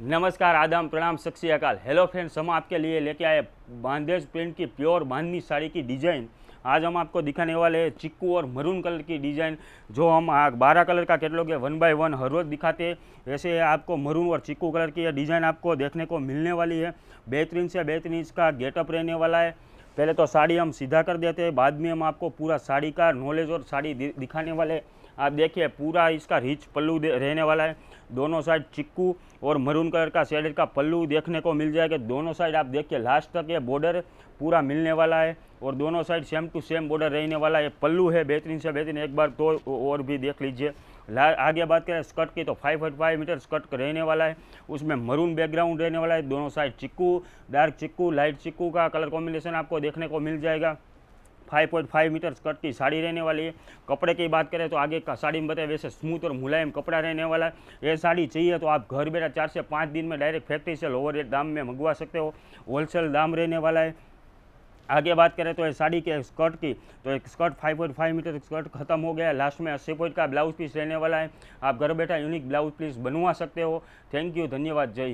नमस्कार आदम प्रणाम सक्सी अकाल हेलो फ्रेंड्स हम आपके लिए लेके आए बांधेज प्रिंट की प्योर बांधनी साड़ी की डिजाइन आज हम आपको दिखाने वाले हैं चिक्कू और मरून कलर की डिज़ाइन जो हम बारह कलर का कैटलॉग है वन बाय वन हर रोज़ दिखाते हैं वैसे आपको मरून और चिक्कू कलर की डिज़ाइन आपको देखने को मिलने वाली है बेहतरीन से बेहतरीन इसका गेटअप रहने वाला है पहले तो साड़ी हम सीधा कर देते हैं बाद में हम आपको पूरा साड़ी का नॉलेज और साड़ी दिखाने वाले आप देखिए पूरा इसका रिच पल्लू रहने वाला है दोनों साइड चिक्कू और मरून कलर का शेडेड का पल्लू देखने को मिल जाएगा दोनों साइड आप देखिए लास्ट तक ये बॉर्डर पूरा मिलने वाला है और दोनों side same to same border रहने वाला है पल्लू है बेहतरीन से बेहतरीन एक बार तो और भी देख लीजिए आगे बात करें स्कर्ट की तो five point five metre skirt रहने वाला है उसमें मरून बैकग्राउंड रहने वाला है दोनों साइड चिक्कू डार्क चिक्कू लाइट चिक्कू का कलर कॉम्बिनेशन आपको देखने को मिल जाएगा five point five metre skirt की साड़ी रहने वाली है कपड़े की बात करें तो आगे का साड़ी में बताए वैसे स्मूथ और मुलायम कपड़ा रहने वाला है ये साड़ी चाहिए तो आप घर बैठा चार से पाँच दिन में डायरेक्ट फैक्ट्री से लोअर रेट दाम में मंगवा सकते हो होलसेल दाम रहने वाला है आगे बात करें तो ये साड़ी के स्कर्ट की तो एक स्कर्ट 5.5 मीटर स्कर्ट खत्म हो गया लास्ट में अस्सी पॉइंट का ब्लाउज पीस रहने वाला है आप घर बैठा यूनिक ब्लाउज पीस बनवा सकते हो थैंक यू धन्यवाद जय